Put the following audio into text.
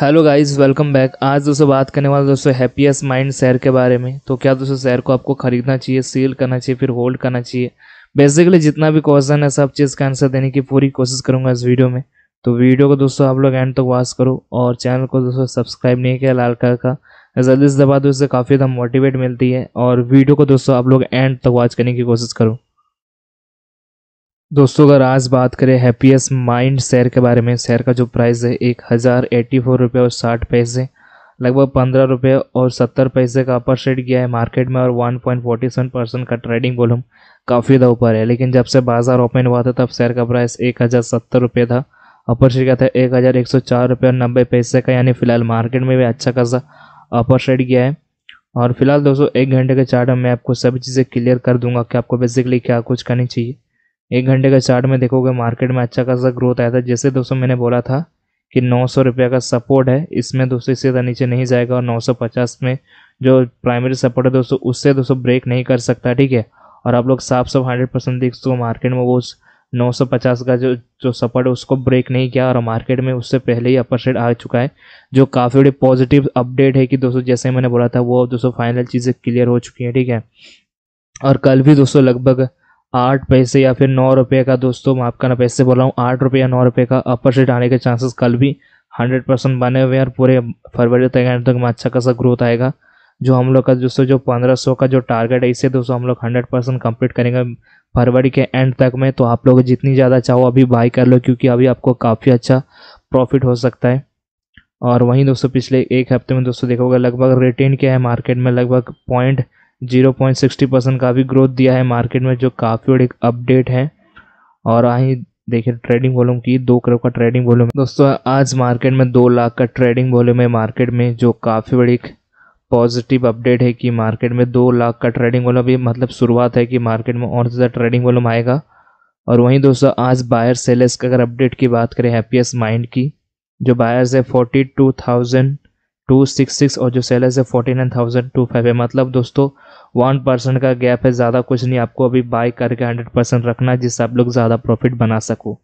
hello guys welcome back आज दोस्तों बात करने वाला दोस्तों हैप्पीएस्ट माइंड शेयर के बारे में तो क्या दोस्तों शेयर को आपको खरीदना चाहिए सेल करना चाहिए फिर होल्ड करना चाहिए बेसिकली जितना भी क्वेश्चन है सब चीज़ का आंसर देने की पूरी कोशिश करूंगा इस वीडियो में तो वीडियो को दोस्तों आप लोग एंड तक तो वॉच करो और चैनल को दोस्तों सब्सक्राइब नहीं किया लाल कलर का जल्दी से दबा दो इससे काफ़ी ज़्यादा मोटिवेट मिलती है और वीडियो को दोस्तों आप लोग एंड तक वॉच करने की कोशिश करो दोस्तों अगर आज बात करें हैप्पीएस्ट माइंड शेयर के बारे में शेयर का जो प्राइस है एक हज़ार एट्टी फोर रुपये और साठ पैसे लगभग पंद्रह रुपये और सत्तर पैसे का अपर सेट गया है मार्केट में और one point forty seven percent का ट्रेडिंग वॉल्यूम काफ़ी ज़्यादा ऊपर है लेकिन जब से बाजार ओपन हुआ था तब शेयर का प्राइस एक हज़ार सत्तर रुपये था अपर सेट का था एक हज़ार एक सौ चार रुपये और नब्बे पैसे का यानी फिलहाल मार्केट में भी अच्छा खासा अपर सेट गया है और फिलहाल दोस्तों एक घंटे के चार्ट में मैं आपको सभी चीज़ें क्लियर कर दूंगा कि आपको बेसिकली क्या कुछ करनी चाहिए एक घंटे का चार्ट में देखोगे मार्केट में अच्छा खासा ग्रोथ आया था जैसे दोस्तों मैंने बोला था कि नौ सौ रुपये का सपोर्ट है इसमें दोस्तों इससे ज़्यादा नीचे नहीं जाएगा और नौ सौ पचास में जो प्राइमरी सपोर्ट है दोस्तों उससे दोस्तों ब्रेक नहीं कर सकता ठीक है और आप लोग साफ साफ हंड्रेड परसेंट देख सको मार्केट में वो उस नौ सौ पचास का जो जो सपोर्ट है उसको ब्रेक नहीं किया और मार्केट में उससे पहले ही अपर साइड आ चुका है जो काफ़ी बड़ी पॉजिटिव अपडेट है कि दोस्तों जैसे मैंने बोला था वो दोस्तों फाइनल चीज़ें क्लियर हो चुकी हैं ठीक है और कल भी दोस्तों लगभग आठ पैसे या फिर नौ रुपये का दोस्तों मैं आपका ना पैसे बोला हूँ आठ रुपये या नौ रुपये का अपर सेट आने के चांसेस कल भी हंड्रेड परसेंट बने हुए हैं और पूरे फरवरी तक एंड तक में अच्छा खासा ग्रोथ आएगा जो हम लोग का दोस्तों जो पंद्रह सौ का जो टारगेट है इसे दोस्तों हम लोग हंड्रेड परसेंट कम्प्लीट करेंगे फरवरी के एंड तक में तो आप लोग जितनी ज़्यादा चाहो अभी बाई कर लो क्योंकि अभी आपको काफ़ी अच्छा प्रॉफिट हो सकता है और वहीं दोस्तों पिछले एक हफ्ते में दोस्तों देखोगे लगभग रिटेन क्या है मार्केट में लगभग point zero point sixty percent का भी ग्रोथ दिया है मार्केट में जो काफ़ी बड़ी अपडेट है और आई देखिए ट्रेडिंग वॉल्यूम की दो करोड़ का ट्रेडिंग वॉल्यूम दोस्तों आज मार्केट में दो लाख का ट्रेडिंग वॉल्यूम है मार्केट में जो काफ़ी बड़ी पॉजिटिव अपडेट है कि मार्केट में दो लाख का ट्रेडिंग वॉल्यूम ये मतलब शुरुआत है कि मार्केट में और ज़्यादा ट्रेडिंग वॉल्यूम आएगा और वहीं दोस्तों आज बायर सेलर्स का अगर अपडेट की बात करें हैप्पीएस्ट माइंड की जो बायर्स है forty two thousand two six six और जो सेलर्स है forty nine thousand two five है मतलब दोस्तों वन परसेंट का गैप है ज़्यादा कुछ नहीं आपको अभी बाय करके हंड्रेड परसेंट रखना है जिससे आप लोग ज़्यादा प्रॉफिट बना सको